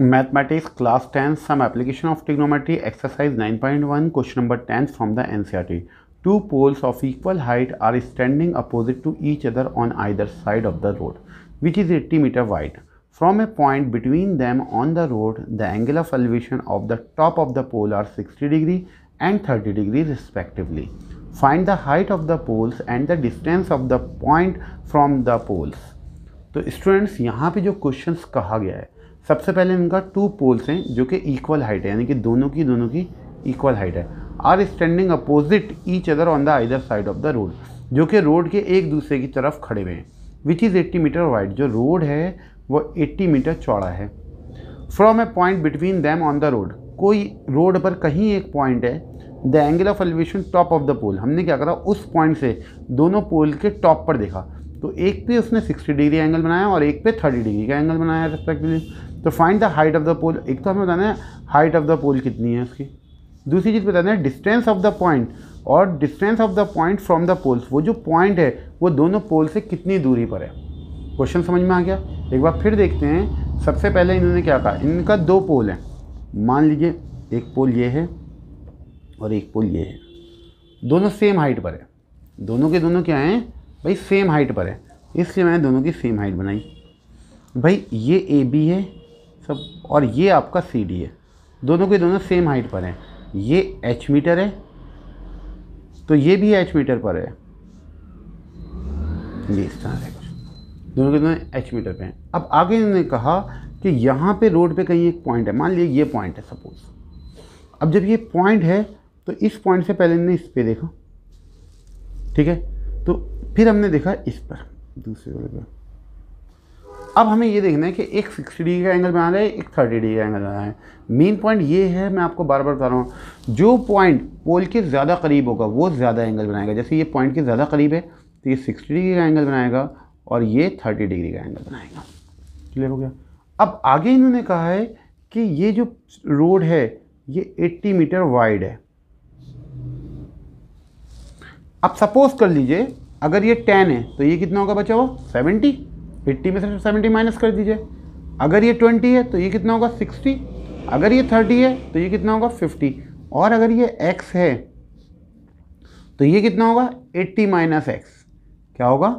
mathematics class tenth some application of trigonometry exercise 9.1 question number tenth from the NCERT two poles of equal height are standing opposite to each other on either side of the road which is 80 metre wide from a point between them on the road the angle of elevation of the top of the pole are 60 degree and 30 degree respectively find the height of the poles and the distance of the point from the poles तो students यहाँ पे जो questions कहा गया है सबसे पहले इनका टू पोल्स हैं जो कि इक्वल हाइट है यानी कि दोनों की दोनों की इक्वल हाइट है are standing opposite each other on the either side of the road जो कि रोड के एक दूसरे की तरफ खड़े हुए हैं विच इज़ 80 मीटर वाइड जो रोड है वह 80 मीटर चौड़ा है from a point between them on the road कोई रोड पर कहीं एक पॉइंट है the angle of elevation top of the pole हमने क्या करा उस पॉइंट से दोनों पोल के टॉप पर देखा तो एक पे उसने 60 डिग्री एंगल बनाया और एक पे 30 डिग्री का एंगल बनाया रिस्पेक्टिवली तो find the height of the pole एक तो हमें बताना है हाइट ऑफ द पोल कितनी है उसकी दूसरी चीज़ बताना है डिस्टेंस ऑफ द पॉइंट और distance of the point from the poles वो जो पॉइंट है वो दोनों पोल से कितनी दूरी पर है क्वेश्चन समझ में आ गया एक बार फिर देखते हैं सबसे पहले इन्होंने क्या कहा इनका दो पोल हैं मान लीजिए एक पोल ये है और एक पोल ये है दोनों सेम हाइट पर है दोनों के दोनों क्या हैं भाई सेम हाइट पर है इसलिए मैंने दोनों की सेम हाइट बनाई भाई ये ए बी है सब और ये आपका सी डी है दोनों के दोनों सेम हाइट पर हैं ये एच मीटर है तो ये भी एच मीटर पर है ये इस तरह कुछ दोनों के दोनों एच मीटर पे हैं अब आगे इन्होंने कहा कि यहाँ पे रोड पे कहीं एक पॉइंट है मान लीजिए ये पॉइंट है सपोज अब जब ये पॉइंट है तो इस पॉइंट से पहले इन्होंने इस पर देखा ठीक है तो फिर हमने देखा इस पर दूसरे वाले पर अब हमें ये देखना है कि एक सिक्सटी डिग्री का एंगल बना रहा है एक थर्टी डिग्री का एंगल बनाना है मेन पॉइंट ये है मैं आपको बार बार बता रहा हूँ जो पॉइंट पोल के ज़्यादा करीब होगा वो ज़्यादा एंगल बनाएगा जैसे ये पॉइंट के ज़्यादा करीब है तो ये सिक्सटी डिग्री का एंगल बनाएगा और ये थर्टी डिग्री का एंगल बनाएगा क्लियर हो गया अब आगे इन्होंने कहा है कि ये जो रोड है ये एट्टी मीटर वाइड है अब सपोज कर लीजिए अगर ये टेन है तो ये कितना होगा बचा हुआ सेवेंटी एट्टी में से सेवेंटी माइनस कर दीजिए अगर ये ट्वेंटी है तो ये कितना होगा सिक्सटी अगर ये थर्टी है तो ये कितना होगा फिफ्टी और अगर ये एक्स है तो ये कितना होगा एट्टी माइनस एक्स क्या होगा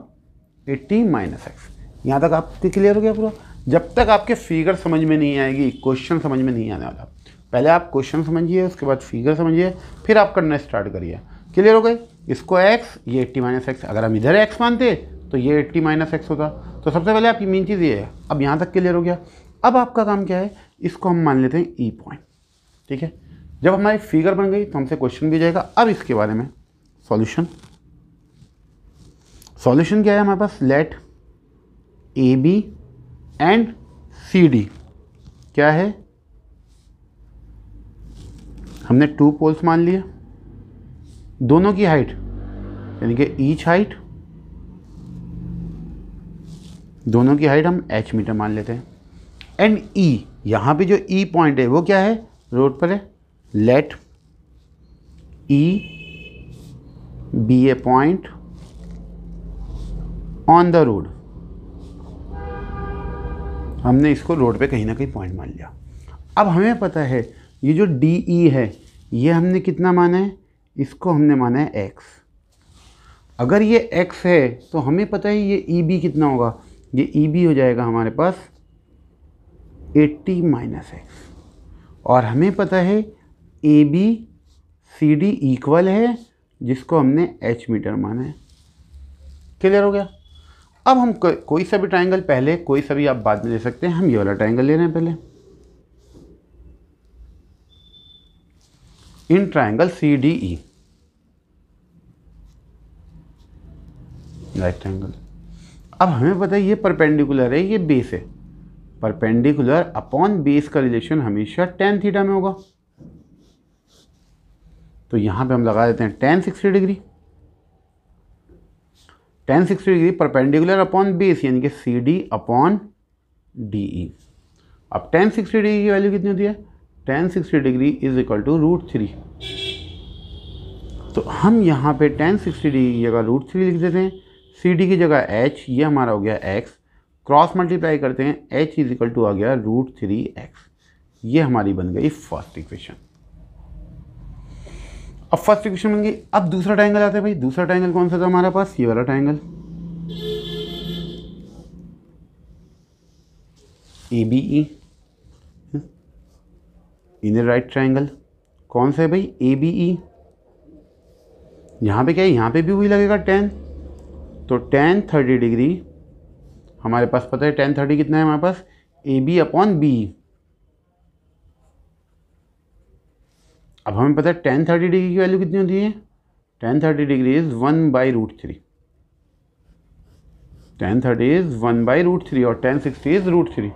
एट्टी माइनस एक्स यहाँ तक आप क्लियर हो गया पूरा जब तक आपके फिगर समझ में नहीं आएगी क्वेश्चन समझ में नहीं आने वाला पहले आप क्वेश्चन समझिए उसके बाद फिगर समझिए फिर आप करना स्टार्ट करिए क्लियर हो गए इसको एक्स ये एट्टी माइनस एक्स अगर हम इधर एक्स मानते तो ये एट्टी माइनस एक्स होता तो सबसे पहले आपकी मेन चीज़ ये है अब यहाँ तक क्लियर हो गया अब आपका काम क्या है इसको हम मान लेते हैं ई e पॉइंट ठीक है जब हमारी फिगर बन गई तो हमसे क्वेश्चन भी जाएगा अब इसके बारे में सॉल्यूशन सॉल्यूशन क्या है हमारे पास let A B and C D क्या है हमने टू पोल्स मान लिया दोनों की हाइट यानी कि ईच हाइट दोनों की हाइट हम एच मीटर मान लेते हैं एंड ई e, यहां पे जो ई e पॉइंट है वो क्या है रोड पर है let E be a point on the road हमने इसको रोड पे कहीं ना कहीं पॉइंट मान लिया अब हमें पता है ये जो डी ई e है ये हमने कितना माना है इसको हमने माना है एक्स अगर ये एक्स है तो हमें पता है ये ई e बी कितना होगा ये ई e बी हो जाएगा हमारे पास 80 माइनस एक्स और हमें पता है A B C D equal है जिसको हमने एच मीटर माना है क्लियर हो गया अब हम को, कोई सा भी ट्राइंगल पहले कोई सा भी आप बाद में ले सकते हैं हम ये वाला ट्राइंगल ले रहे हैं पहले C D E right angle अब हमें पता है ये परपेंडिकुलर है ये बेस है परपेंडिकुलर अपॉन बेस का रिलेशन हमेशा टेन थीटा में होगा तो यहां पे हम लगा देते हैं tan sixty degree tan sixty degree perpendicular upon base यानी कि C D upon D E अब टेन सिक्सटी डिग्री की वैल्यू कितनी होती है tan sixty degree is equal to root three तो हम यहाँ पे टेन सिक्सटी डिग्री की जगह रूट थ्री लिख देते हैं सी डी की जगह एच ये हमारा हो गया एक्स क्रॉस मल्टीप्लाई करते हैं एच इज इक्वल टू आ गया रूट थ्री एक्स ये हमारी बन गई फर्स्ट इक्वेशन अब फर्स्ट इक्वेशन बन गई अब दूसरा ट्राइंगल आता है भाई दूसरा ट्राइंगल कौन सा था हमारे पास ये वाला triangle A B E inner right triangle कौन सा है भाई ए बी ई यहाँ पे क्या है यहाँ पे भी वही लगेगा टेन तो टेन थर्टी डिग्री हमारे पास पता है टेन थर्टी कितना है हमारे पास ए बी अपॉन बी अब हमें पता है टेन थर्टी डिग्री की वैल्यू कितनी होती है tan thirty degree is one by root three tan thirty is one by root three और tan sixty is root three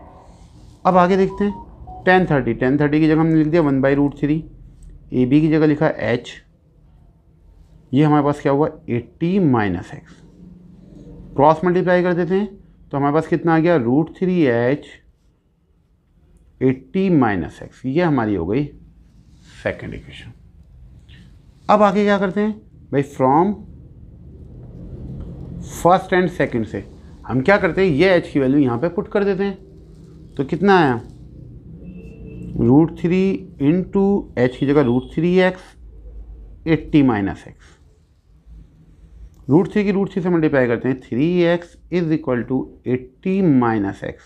अब आगे देखते हैं टेन थर्टी टेन थर्टी की जगह हमने लिख दिया one by root three A B की जगह लिखा एच ये हमारे पास क्या हुआ eighty minus X cross multiply कर देते हैं तो हमारे पास कितना आ गया root three H eighty minus X ये हमारी हो गई सेकेंड इक्वेशन अब आगे क्या करते हैं भाई फ्रॉम फर्स्ट एंड सेकेंड से हम क्या करते हैं ये एच की वैल्यू यहाँ पे पुट कर देते हैं तो कितना आया root three into H की जगह root three X eighty minus X root three की रूट थ्री से मल्टीप्लाई करते हैं three X is equal to eighty minus X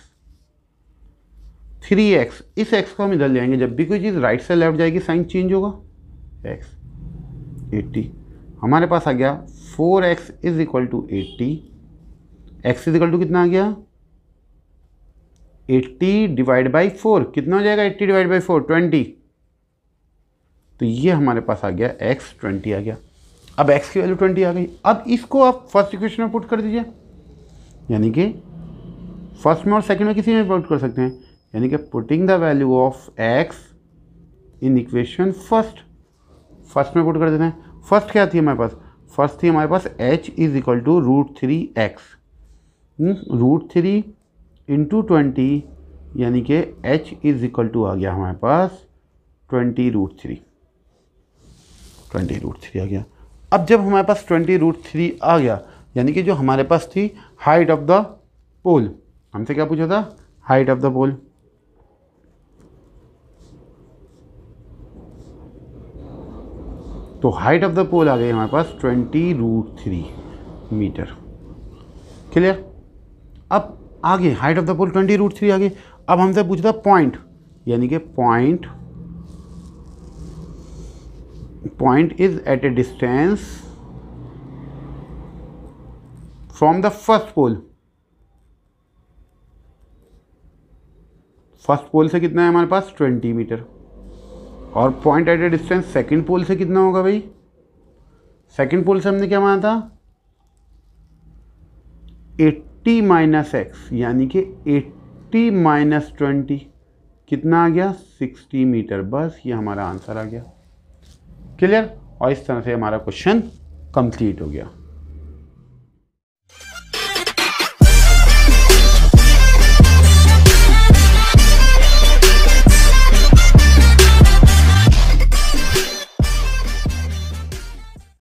three X इस एक्स को हम इधर ले आएंगे जब भी कोई चीज़ राइट से लेफ्ट जाएगी साइन चेंज होगा एक्स एट्टी हमारे पास आ गया four X is equal to eighty X is equal to कितना आ गया एट्टी डिवाइड बाई फोर कितना हो जाएगा eighty divide by four twenty तो ये हमारे पास आ गया एक्स ट्वेंटी आ गया अब एक्स की वैल्यू ट्वेंटी आ गई अब इसको आप फर्स्ट इक्वेशन में पुट कर दीजिए यानी कि फर्स्ट में और सेकंड में किसी में पुट कर सकते हैं यानी कि putting the value of X in equation first first में पुट कर देते हैं फर्स्ट क्या थी हमारे पास फर्स्ट थी हमारे पास H is equal to root three X root three into twenty यानी कि एच इज इक्वल टू आ गया हमारे पास twenty root three twenty root three आ गया अब जब हमारे पास ट्वेंटी रूट थ्री आ गया यानी कि जो हमारे पास थी हाइट ऑफ द पोल हमसे क्या पूछा था हाइट ऑफ द पोल तो हाइट ऑफ द पोल आ गई हमारे पास twenty root three metre clear अब आगे height of the pole twenty root three आगे अब हमसे पूछता पॉइंट यानी कि point point is at a distance from the first pole first pole से कितना है हमारे पास ट्वेंटी मीटर और point at a distance second pole से कितना होगा भाई सेकंड पोल से हमने क्या माना था एट टी माइनस एक्स यानी कि एट्टी माइनस ट्वेंटी कितना आ गया सिक्सटी मीटर बस ये हमारा आंसर आ गया क्लियर और इस तरह से हमारा क्वेश्चन कंप्लीट हो गया